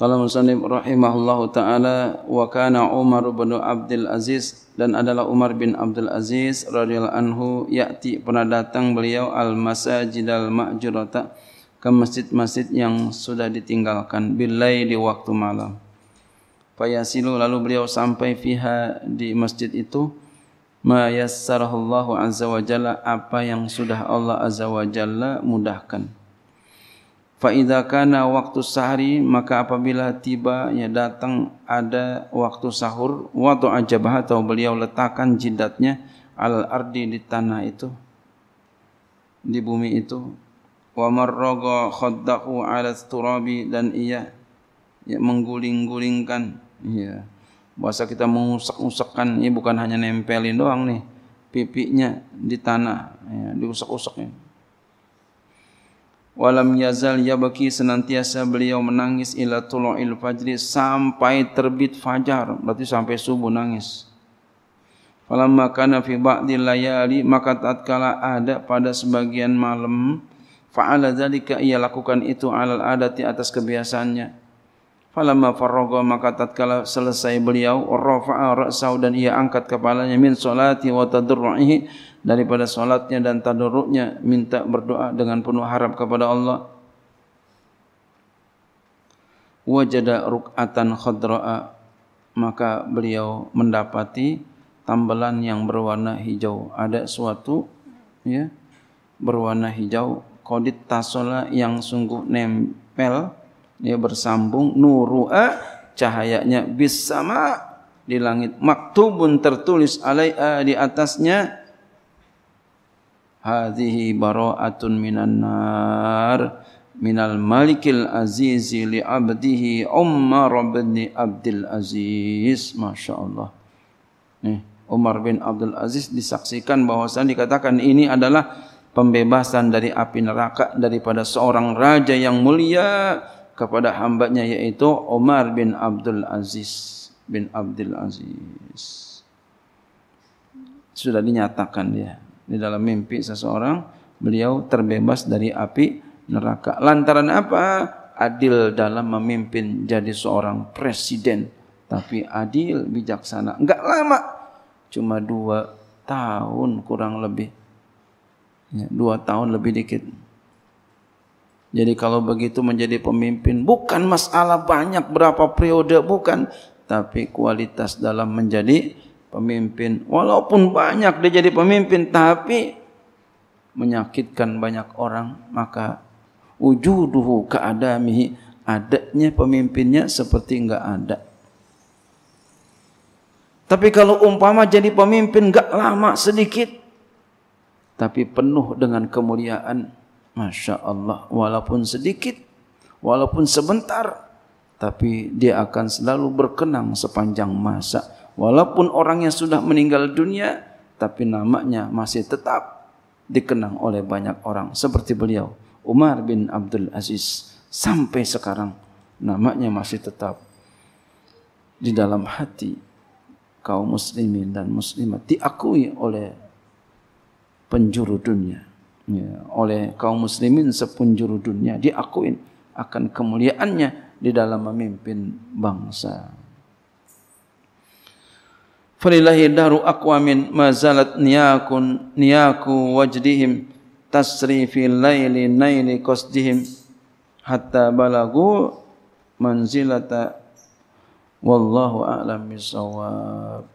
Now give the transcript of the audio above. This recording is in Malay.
Kalau Muslim rahimahullah taala "Wakana Umar bin Abdul Aziz dan adalah Umar bin Abdul Aziz radhiyallahu anhu yati pernah datang beliau al masajidal ma'jurata ke masjid-masjid yang sudah ditinggalkan bilai di waktu malam. Fayasilu lalu beliau sampai fiha di masjid itu mayassarahullahu azza wa jalla apa yang sudah Allah azza wa jalla mudahkan. Fa idza waktu sahri maka apabila tiba ya datang ada waktu sahur waktu ajabah atau beliau letakkan jidatnya al ardi di tanah itu di bumi itu wa marraga khodaku ala turabi dan ia ya mengguling-gulingkan ya bahasa kita mengusak-usakkan ini bukan hanya nempelin doang nih pipinya di tanah ya diusak-usaknya Walam yazal yabaki senantiasa beliau menangis ila tulu'il fajri sampai terbit fajar. Berarti sampai subuh nangis. Falamma kana fi ba'di layali maka tatkala ada pada sebagian malam fa'ala zalika ia lakukan itu alal adati atas kebiasaannya. Falamma farraga maka tatkala selesai beliau rafa'a ra'sahu dan ia angkat kepalanya min salati wa tadarruhi daripada salatnya dan tadarruhnya minta berdoa dengan penuh harap kepada Allah wajada ruk'atan khadra'a maka beliau mendapati tambalan yang berwarna hijau ada suatu ya berwarna hijau qadit tasala yang sungguh nempel ya bersambung nuru'a cahayanya bis sama di langit maktubun tertulis alai'a di atasnya hadhihi bara'atun minan nar minal malikil azizi li abdihi Umar bin abdil Aziz masyaallah nih Umar bin Abdul Aziz disaksikan bahawa bahwasanya dikatakan ini adalah pembebasan dari api neraka daripada seorang raja yang mulia kepada hambanya yaitu Umar bin Abdul Aziz bin Abdul Aziz sudah dinyatakan dia di dalam mimpi seseorang beliau terbebas dari api neraka lantaran apa adil dalam memimpin jadi seorang presiden tapi adil bijaksana enggak lama cuma dua tahun kurang lebih ya, dua tahun lebih dikit jadi kalau begitu menjadi pemimpin bukan masalah banyak berapa periode bukan tapi kualitas dalam menjadi pemimpin walaupun banyak dia jadi pemimpin tapi menyakitkan banyak orang maka wujuduhu kaadamihi adanya pemimpinnya seperti enggak ada tapi kalau umpama jadi pemimpin enggak lama sedikit tapi penuh dengan kemuliaan Masya Allah, walaupun sedikit, walaupun sebentar, tapi dia akan selalu berkenang sepanjang masa. Walaupun orangnya sudah meninggal dunia, tapi namanya masih tetap dikenang oleh banyak orang. Seperti beliau, Umar bin Abdul Aziz. Sampai sekarang namanya masih tetap di dalam hati kaum muslimin dan muslimat. Diakui oleh penjuru dunia ya, oleh kaum muslimin sepunjuru dunia diakuin akan kemuliaannya di dalam memimpin bangsa. Falillahi daru aqwamin mazalat niyakun niyaku wajdihim tasri fil laili naili qasdihim hatta balagu manzilata wallahu a'lam bisawab.